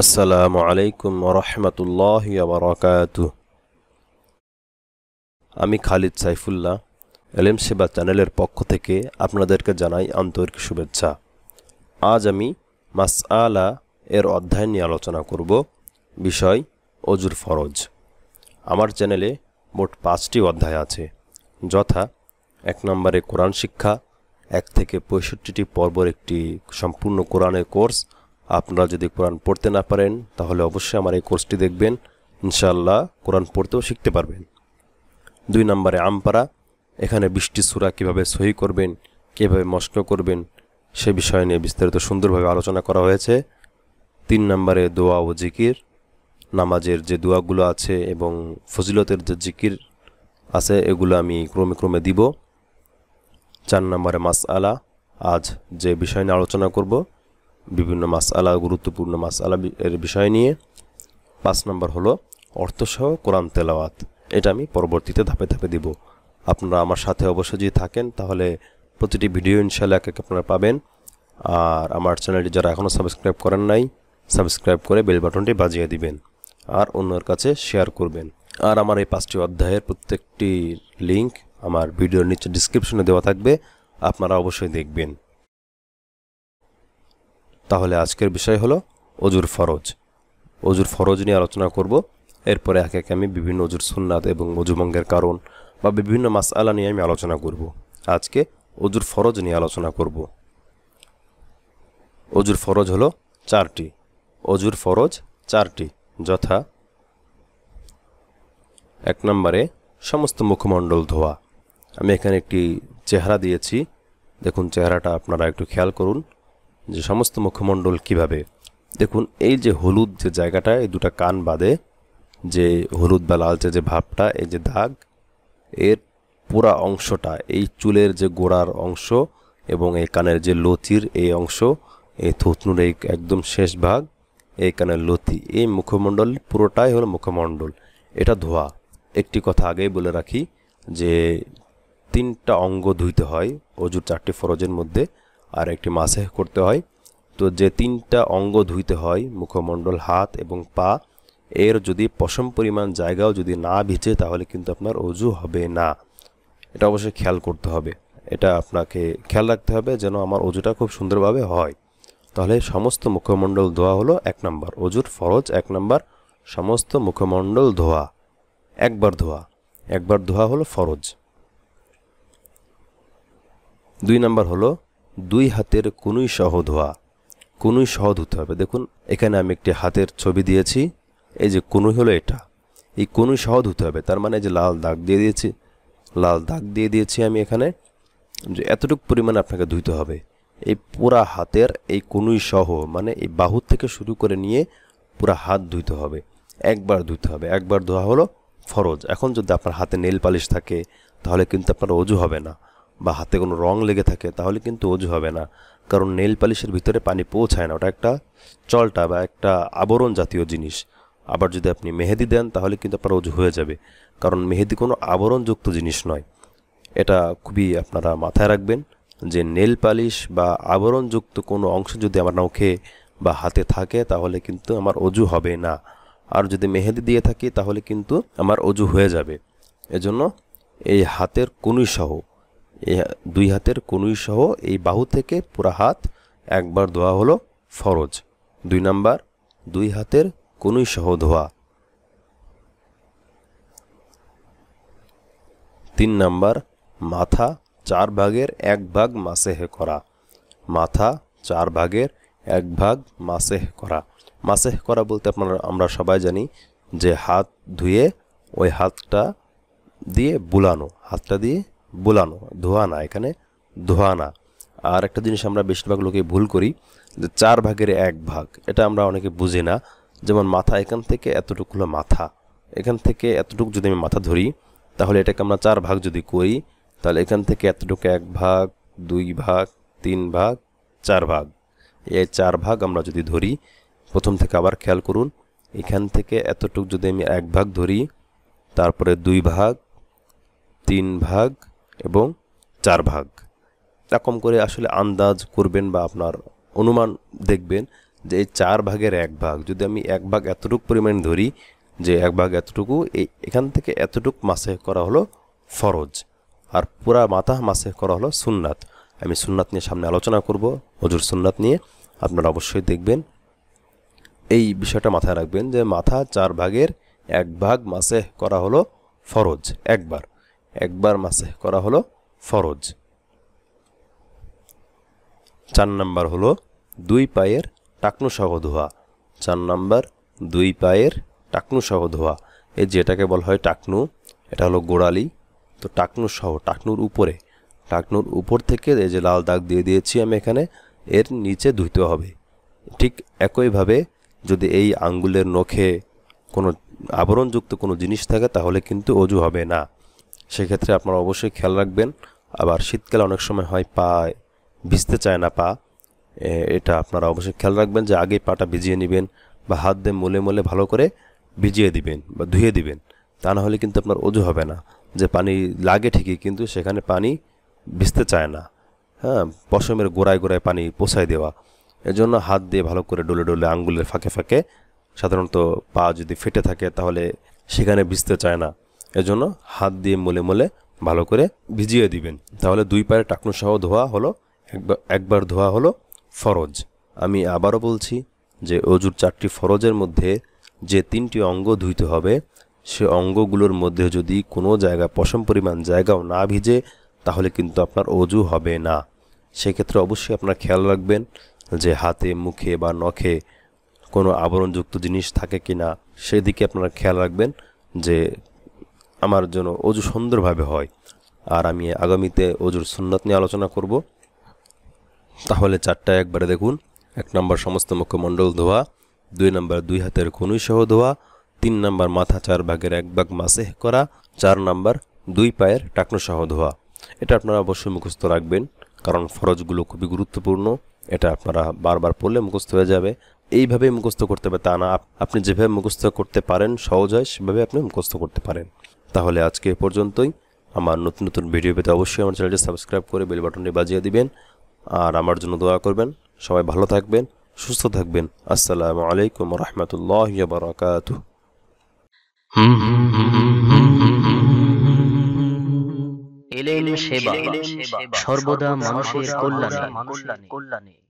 আসসালামু আলাইকুম রহমতুল্লাহ আবরাকাত আমি খালিদ সাইফুল্লাহ এলএম সেবা চ্যানেলের পক্ষ থেকে আপনাদেরকে জানাই আন্তরিক শুভেচ্ছা আজ আমি মাস আলা এর অধ্যায় নিয়ে আলোচনা করব বিষয় অজুর ফরজ আমার চ্যানেলে মোট পাঁচটি অধ্যায় আছে যথা এক নম্বরে কোরআন শিক্ষা এক থেকে পঁয়ষট্টিটি পর্বর একটি সম্পূর্ণ কোরআনের কোর্স আপনারা যদি কোরআন পড়তে না পারেন তাহলে অবশ্যই আমার এই কোর্সটি দেখবেন ইনশাল্লাহ কোরআন পড়তেও শিখতে পারবেন দুই নম্বরে আমপাড়া এখানে বৃষ্টি সুরা কিভাবে সহি করবেন কীভাবে মস্ক করবেন সে বিষয় নিয়ে বিস্তারিত সুন্দরভাবে আলোচনা করা হয়েছে তিন নম্বরে দোয়া ও জিকির নামাজের যে দোয়াগুলো আছে এবং ফজিলতের যে জিকির আছে এগুলো আমি ক্রমে ক্রমে দিব চার নম্বরে মাস আলা আজ যে বিষয় নিয়ে আলোচনা করব বিভিন্ন আলা গুরুত্বপূর্ণ আলা এর বিষয় নিয়ে পাঁচ নম্বর হলো অর্থসহ কোরআন তেলাওয়াত এটা আমি পরবর্তীতে ধাপে ধাপে দিব আপনারা আমার সাথে অবশ্যই যদি থাকেন তাহলে প্রতিটি ভিডিও ইনশাল্লাহ এক এক আপনারা পাবেন আর আমার চ্যানেলটি যারা এখনও সাবস্ক্রাইব করেন নাই সাবস্ক্রাইব করে বেল বাটনটি বাজিয়ে দিবেন আর অন্যের কাছে শেয়ার করবেন আর আমার এই পাঁচটি অধ্যায়ের প্রত্যেকটি লিংক আমার ভিডিওর নিচে ডিসক্রিপশনে দেওয়া থাকবে আপনারা অবশ্যই দেখবেন তাহলে আজকের বিষয় হলো অজুর ফরজ অজুর ফরজ নিয়ে আলোচনা করব এরপরে একে একে আমি বিভিন্ন অজুর সুন্নাত এবং অজুমঙ্গের কারণ বা বিভিন্ন মাস আলা নিয়ে আমি আলোচনা করব আজকে অজুর ফরজ নিয়ে আলোচনা করব অজুর ফরজ হলো চারটি অজুর ফরজ চারটি যথা এক নম্বরে সমস্ত মুখমণ্ডল ধোয়া আমি এখানে একটি চেহারা দিয়েছি দেখুন চেহারাটা আপনারা একটু খেয়াল করুন যে সমস্ত মুখমণ্ডল কিভাবে দেখুন এই যে হলুদ যে জায়গাটা এই দুটা কান বাদে যে হলুদ বা লালচে যে ভাবটা এই যে দাগ এর পুরা অংশটা এই চুলের যে গোড়ার অংশ এবং এই কানের যে লতির এই অংশ এই থুতনুর এই একদম শেষ ভাগ এই কানের লতি এই মুখমণ্ডল পুরোটাই হলো মুখমণ্ডল এটা ধোয়া একটি কথা আগেই বলে রাখি যে তিনটা অঙ্গ ধুইতে হয় অজুর চারটি ফরজের মধ্যে আর একটি মাসেহ করতে হয় তো যে তিনটা অঙ্গ ধুইতে হয় মুখমণ্ডল হাত এবং পা এর যদি পশম পরিমাণ জায়গাও যদি না ভিজে তাহলে কিন্তু আপনার অজু হবে না এটা অবশ্যই খেয়াল করতে হবে এটা আপনাকে খেয়াল রাখতে হবে যেন আমার অজুটা খুব সুন্দরভাবে হয় তাহলে সমস্ত মুখমণ্ডল ধোয়া হলো এক নম্বর অজুর ফরজ এক নম্বর সমস্ত মুখমণ্ডল ধোয়া একবার ধোয়া একবার ধোয়া হলো ফরজ দুই নম্বর হলো দুই হাতের কোনোই সহ ধোয়া কোনোই সহ ধুতে হবে দেখুন এখানে আমি একটি হাতের ছবি দিয়েছি এই যে কোনোই হলো এটা এই কোনোই সহ ধুতে হবে তার মানে যে লাল দাগ দিয়ে দিয়েছি লাল দাগ দিয়ে দিয়েছি আমি এখানে যে এতটুকু পরিমাণ আপনাকে ধুইতে হবে এই পুরা হাতের এই কোনোই সহ মানে এই বাহু থেকে শুরু করে নিয়ে পুরা হাত ধুইতে হবে একবার ধুতে হবে একবার ধোয়া হলো ফরজ এখন যদি আপনার হাতে নেল পালিশ থাকে তাহলে কিন্তু আপনার অজু হবে না বা হাতে কোনো রং লেগে থাকে তাহলে কিন্তু অজু হবে না কারণ নেল পালিশের ভিতরে পানি পৌঁছায় না ওটা একটা চলটা বা একটা আবরণ জাতীয় জিনিস আবার যদি আপনি মেহেদি দেন তাহলে কিন্তু আপনার অজু হয়ে যাবে কারণ মেহেদি কোনো আবরণযুক্ত জিনিস নয় এটা খুবই আপনারা মাথায় রাখবেন যে নেল পালিশ বা আবরণযুক্ত কোনো অংশ যদি আমার নখে বা হাতে থাকে তাহলে কিন্তু আমার অজু হবে না আর যদি মেহেদি দিয়ে থাকি তাহলে কিন্তু আমার অজু হয়ে যাবে এজন্য এই হাতের কনুই সহ দুই হাতের কনুই সহ এই বাহু থেকে পুরা হাত একবার ধোয়া হলো ফরজ দুই নাম্বার দুই হাতের কনুই সহ ধোয়া তিন নাম্বার মাথা চার ভাগের এক ভাগ মাসেহ করা মাথা চার ভাগের এক ভাগ মাসেহ করা মাসেহ করা বলতে আপনারা আমরা সবাই জানি যে হাত ধুয়ে ওই হাতটা দিয়ে বুলানো হাতটা দিয়ে বোলানো ধোয়া না এখানে ধোয়া না আর একটা জিনিস আমরা বেশিরভাগ লোকে ভুল করি যে চার ভাগের এক ভাগ এটা আমরা অনেকে বুঝি না যেমন মাথা এখান থেকে এতটুকু হলো মাথা এখান থেকে এতটুকু যদি আমি মাথা ধরি তাহলে এটাকে আমরা চার ভাগ যদি করি তাহলে এখান থেকে এতটুকু এক ভাগ দুই ভাগ তিন ভাগ চার ভাগ এই চার ভাগ আমরা যদি ধরি প্রথম থেকে আবার খেয়াল করুন এখান থেকে এতটুকু যদি আমি এক ভাগ ধরি তারপরে দুই ভাগ তিন ভাগ এবং চার ভাগ এরকম করে আসলে আন্দাজ করবেন বা আপনার অনুমান দেখবেন যে এই চার ভাগের এক ভাগ যদি আমি এক ভাগ এতটুকু পরিমাণ ধরি যে এক ভাগ এতটুকু এই এখান থেকে এতটুকু মাসে করা হলো ফরজ আর পুরা মাথা মাসে করা হলো সুন্নাত আমি সুন্নাত নিয়ে সামনে আলোচনা করব হজুর সুন্নাত নিয়ে আপনারা অবশ্যই দেখবেন এই বিষয়টা মাথায় রাখবেন যে মাথা চার ভাগের এক ভাগ মাসে করা হলো ফরজ একবার একবার মাসে করা হলো ফরজ চার নাম্বার হলো দুই পায়ের টাকনু সহ ধোয়া চার নাম্বার দুই পায়ের টাকনু সহ ধোয়া এই যেটাকে বলা হয় টাকনু এটা হলো গোড়ালি তো টাকনু সহ টাকনুর উপরে টাকনুর উপর থেকে এই যে লাল দাগ দিয়ে দিয়েছি আমি এখানে এর নিচে ধুইতে হবে ঠিক একইভাবে যদি এই আঙ্গুলের নখে কোনো আবরণযুক্ত কোনো জিনিস থাকে তাহলে কিন্তু অজু হবে না সেক্ষেত্রে আপনারা অবশ্যই খেয়াল রাখবেন আবার শীতকালে অনেক সময় হয় পা ভিজতে চায় না পা এটা আপনারা অবশ্যই খেয়াল রাখবেন যে আগেই পাটা ভিজিয়ে নেবেন বা হাত দিয়ে মোলে মোলে ভালো করে ভিজিয়ে দিবেন বা ধুয়ে দিবেন তা না হলে কিন্তু আপনার অজু হবে না যে পানি লাগে ঠিকই কিন্তু সেখানে পানি ভিজতে চায় না হ্যাঁ পশমের গোড়ায় গোড়ায় পানি পোষায় দেওয়া এজন্য হাত দিয়ে ভালো করে ডলে ডোলে আঙ্গুলের ফাঁকে ফাঁকে সাধারণত পা যদি ফেটে থাকে তাহলে সেখানে ভিজতে চায় না এজন্য হাত দিয়ে মলে মলে ভালো করে ভিজিয়ে দিবেন তাহলে দুই পায়ের টাকনু সহ ধোয়া হলো একবার একবার ধোয়া হলো ফরজ আমি আবারও বলছি যে অজুর চারটি ফরজের মধ্যে যে তিনটি অঙ্গ ধুইতে হবে সে অঙ্গগুলোর মধ্যে যদি কোনো জায়গা পশম পরিমাণ জায়গাও না ভিজে তাহলে কিন্তু আপনার অজু হবে না সেক্ষেত্রে অবশ্যই আপনার খেয়াল রাখবেন যে হাতে মুখে বা নখে কোনো আবরণযুক্ত জিনিস থাকে কি না সেদিকে আপনারা খেয়াল রাখবেন যে আমার জন্য অজু সুন্দরভাবে হয় আর আমি আগামীতে অজুর সুন্নত নিয়ে আলোচনা করব তাহলে চারটায় একবারে দেখুন এক নম্বর সমস্ত মুখ্যমণ্ডল ধোয়া দুই নম্বর দুই হাতের কনুই সহ ধোয়া তিন নম্বর মাথা চার ভাগের এক ভাগ মাসেহ করা চার নম্বর দুই পায়ের টাকনো সহ ধোয়া এটা আপনারা অবশ্যই মুখস্থ রাখবেন কারণ ফরজগুলো খুবই গুরুত্বপূর্ণ এটা আপনারা বারবার পড়লে মুখস্থ হয়ে যাবে এইভাবেই মুখস্থ করতে হবে তা না আপনি যেভাবে মুখস্থ করতে পারেন সহজ হয় সেভাবে আপনি মুখস্থ করতে পারেন তাহলে আজকে এ পর্যন্তই আমার নতুন নতুন ভিডিও পেতে অবশ্যই আমার চ্যানেলটি সাবস্ক্রাইব করে বেল বাটনটি বাজিয়ে দিবেন আর আমার জন্য দোয়া করবেন সবাই ভালো থাকবেন সুস্থ থাকবেন আসসালামু আলাইকুম রহমতুল্লাহ বারাকাত সর্বদা মানুষের কল্যাণে কল্যাণে